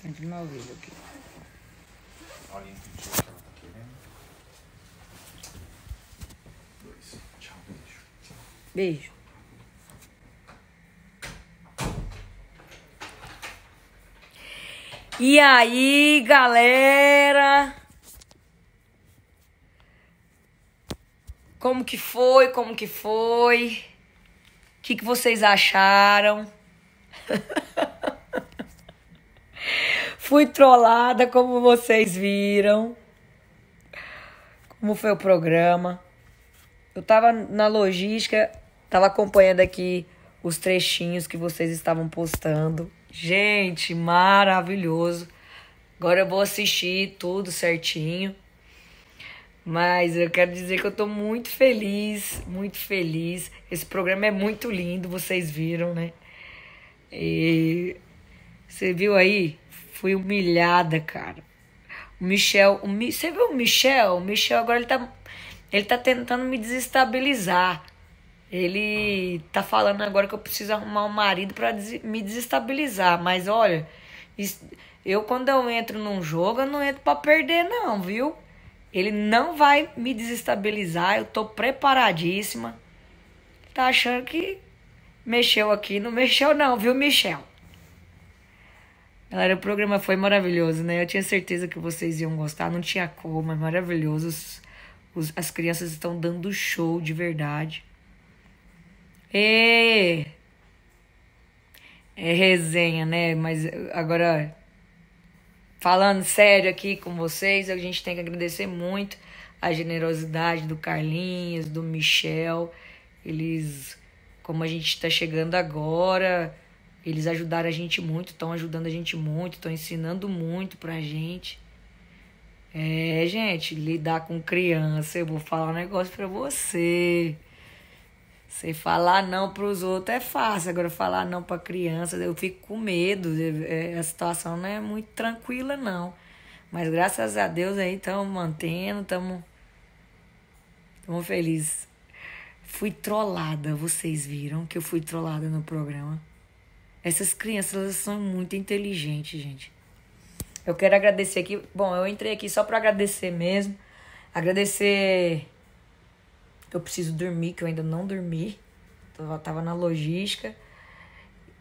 Sempre meu ouvido aqui. Olha o que ela tá querendo. Dois. Tchau, beijo. Beijo. E aí, galera? Como que foi? Como que foi? O que, que vocês acharam? Fui trollada, como vocês viram. Como foi o programa. Eu tava na logística, tava acompanhando aqui os trechinhos que vocês estavam postando. Gente, maravilhoso. Agora eu vou assistir tudo certinho. Mas eu quero dizer que eu tô muito feliz, muito feliz. Esse programa é muito lindo, vocês viram, né? E você viu aí Fui humilhada, cara. O Michel, o Mi, você viu o Michel? O Michel agora ele tá, ele tá tentando me desestabilizar. Ele tá falando agora que eu preciso arrumar um marido para des, me desestabilizar. Mas olha, eu quando eu entro num jogo, eu não entro para perder, não, viu? Ele não vai me desestabilizar. Eu tô preparadíssima. Tá achando que mexeu aqui? Não mexeu, não, viu, Michel? Galera, o programa foi maravilhoso, né? Eu tinha certeza que vocês iam gostar, não tinha como, é maravilhoso. Os, os, as crianças estão dando show de verdade. E... É resenha, né? Mas agora, falando sério aqui com vocês, a gente tem que agradecer muito a generosidade do Carlinhos, do Michel. Eles, como a gente está chegando agora, eles ajudaram a gente muito, estão ajudando a gente muito, estão ensinando muito pra gente. É, gente, lidar com criança, eu vou falar um negócio pra você. Você falar não pros outros é fácil, agora falar não pra criança, eu fico com medo. É, é, a situação não é muito tranquila, não. Mas graças a Deus aí estamos mantendo, estamos. Estamos felizes. Fui trollada, vocês viram que eu fui trollada no programa. Essas crianças elas são muito inteligentes, gente. Eu quero agradecer aqui. Bom, eu entrei aqui só para agradecer mesmo. Agradecer eu preciso dormir, que eu ainda não dormi. Eu tava na logística.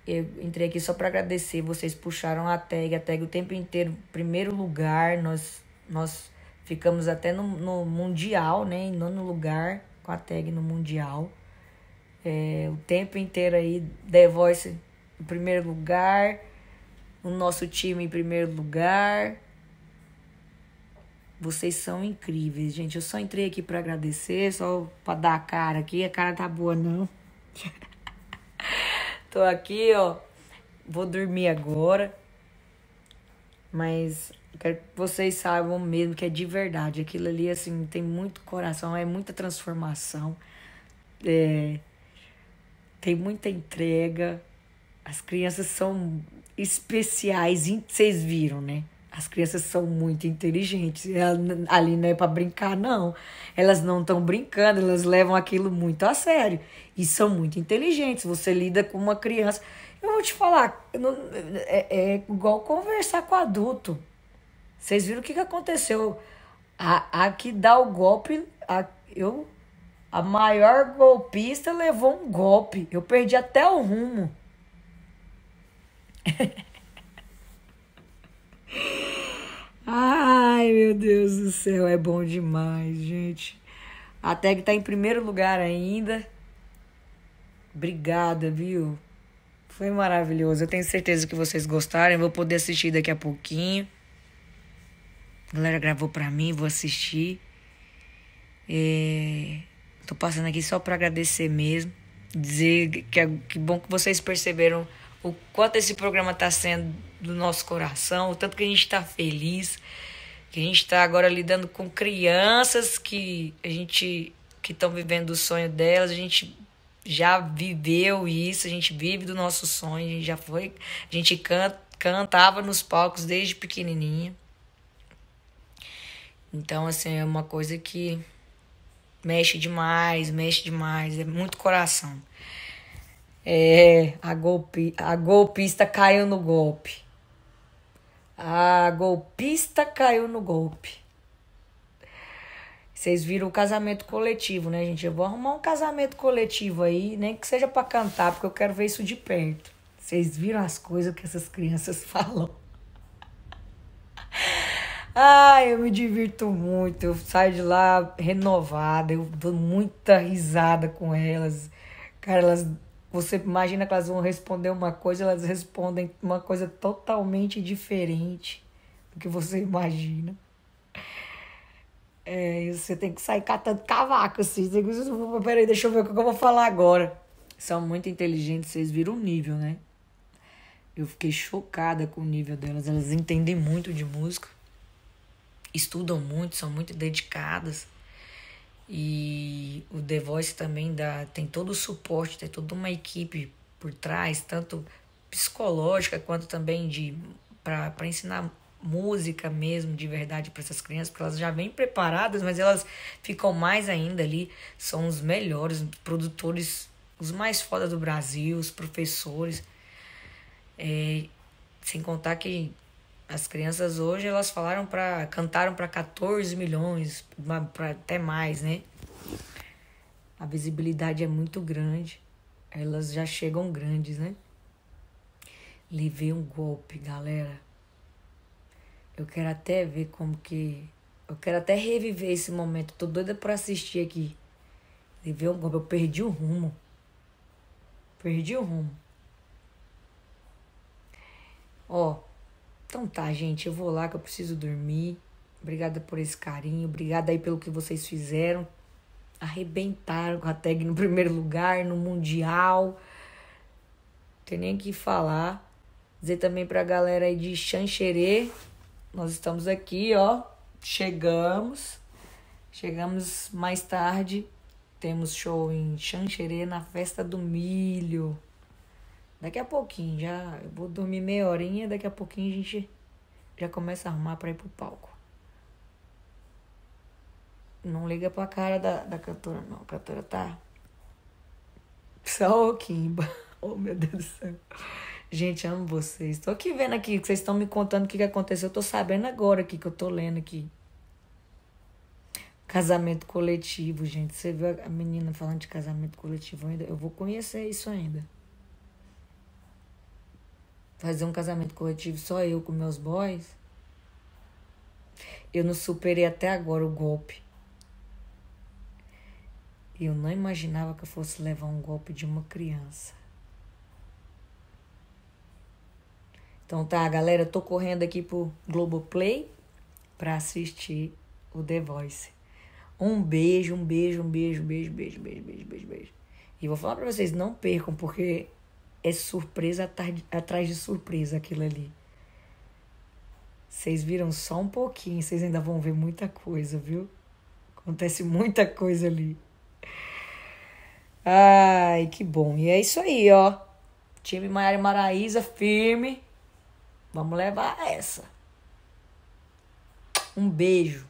Eu entrei aqui só para agradecer. Vocês puxaram a tag, a tag o tempo inteiro, primeiro lugar. Nós nós ficamos até no, no mundial, né, em nono lugar com a tag no mundial. É, o tempo inteiro aí The Voice em primeiro lugar, o nosso time em primeiro lugar. Vocês são incríveis, gente. Eu só entrei aqui para agradecer, só para dar a cara aqui. A cara tá boa, não. Tô aqui, ó. Vou dormir agora. Mas quero que vocês saibam mesmo que é de verdade. Aquilo ali, assim, tem muito coração, é muita transformação. É, tem muita entrega. As crianças são especiais, vocês viram, né? As crianças são muito inteligentes. ali não é para brincar, não. Elas não estão brincando, elas levam aquilo muito a sério. E são muito inteligentes. Você lida com uma criança. Eu vou te falar, não, é, é, igual conversar com adulto. Vocês viram o que, que aconteceu? A, a que dá o golpe, a, eu, a maior golpista levou um golpe. Eu perdi até o rumo. Ai, meu Deus do céu, é bom demais, gente. A tag tá em primeiro lugar ainda. Obrigada, viu? Foi maravilhoso. Eu tenho certeza que vocês gostaram. Eu vou poder assistir daqui a pouquinho. A galera gravou pra mim, vou assistir. É... Tô passando aqui só pra agradecer mesmo. Dizer que, é... que bom que vocês perceberam o quanto esse programa está sendo do nosso coração, o tanto que a gente está feliz, que a gente está agora lidando com crianças que a gente que estão vivendo o sonho delas, a gente já viveu isso, a gente vive do nosso sonho, a gente já foi, a gente canta, cantava nos palcos desde pequenininha. Então, assim, é uma coisa que mexe demais, mexe demais, é muito coração. É, a, a golpista caiu no golpe. A golpista caiu no golpe. Vocês viram o casamento coletivo, né, gente? Eu vou arrumar um casamento coletivo aí, nem que seja para cantar, porque eu quero ver isso de perto. Vocês viram as coisas que essas crianças falam? Ai, eu me divirto muito. Eu saio de lá renovada. Eu dou muita risada com elas. Cara, elas você imagina que elas vão responder uma coisa, elas respondem uma coisa totalmente diferente do que você imagina. É, você tem que sair catando cavaco, assim. Peraí, deixa eu ver o que eu vou falar agora. São muito inteligentes, vocês viram o nível, né? Eu fiquei chocada com o nível delas. Elas entendem muito de música, estudam muito, são muito dedicadas. E o The Voice também dá, tem todo o suporte, tem toda uma equipe por trás, tanto psicológica quanto também de para ensinar música mesmo de verdade para essas crianças, porque elas já vêm preparadas, mas elas ficam mais ainda ali, são os melhores produtores, os mais fodas do Brasil, os professores. É, sem contar que as crianças hoje, elas falaram para cantaram para 14 milhões, para até mais, né? A visibilidade é muito grande. Elas já chegam grandes, né? Levei um golpe, galera. Eu quero até ver como que eu quero até reviver esse momento. Tô doida pra assistir aqui. Levei um golpe. Eu perdi o rumo. Perdi o rumo. Ó, então tá, gente, eu vou lá que eu preciso dormir. Obrigada por esse carinho, obrigada aí pelo que vocês fizeram. Arrebentaram com a tag no primeiro lugar, no Mundial. Não tem nem o que falar. Dizer também pra galera aí de Xanxerê, nós estamos aqui, ó. Chegamos. Chegamos mais tarde. Temos show em Xanxerê na Festa do Milho. Daqui a pouquinho, já eu vou dormir meia horinha, daqui a pouquinho a gente já começa a arrumar para ir pro palco. Não liga pra cara da, da cantora, não. A cantora tá. Só o Kimba. Oh, meu Deus do céu. Gente, amo vocês. Tô aqui vendo aqui, que vocês estão me contando o que, que aconteceu. Eu tô sabendo agora aqui que eu tô lendo aqui. Casamento coletivo, gente. Você viu a menina falando de casamento coletivo ainda? Eu vou conhecer isso ainda fazer um casamento corretivo só eu com meus boys, eu não superei até agora o golpe. Eu não imaginava que eu fosse levar um golpe de uma criança. Então tá, galera, tô correndo aqui pro Globoplay para assistir o The Voice. Um beijo, um beijo, um beijo, beijo, beijo, beijo, beijo, beijo, beijo. E vou falar para vocês, não percam, porque é surpresa atrás de surpresa aquilo ali. Vocês viram só um pouquinho, vocês ainda vão ver muita coisa, viu? Acontece muita coisa ali. Ai, que bom. E é isso aí, ó. Time Maiara e Maraísa firme. Vamos levar essa. Um beijo.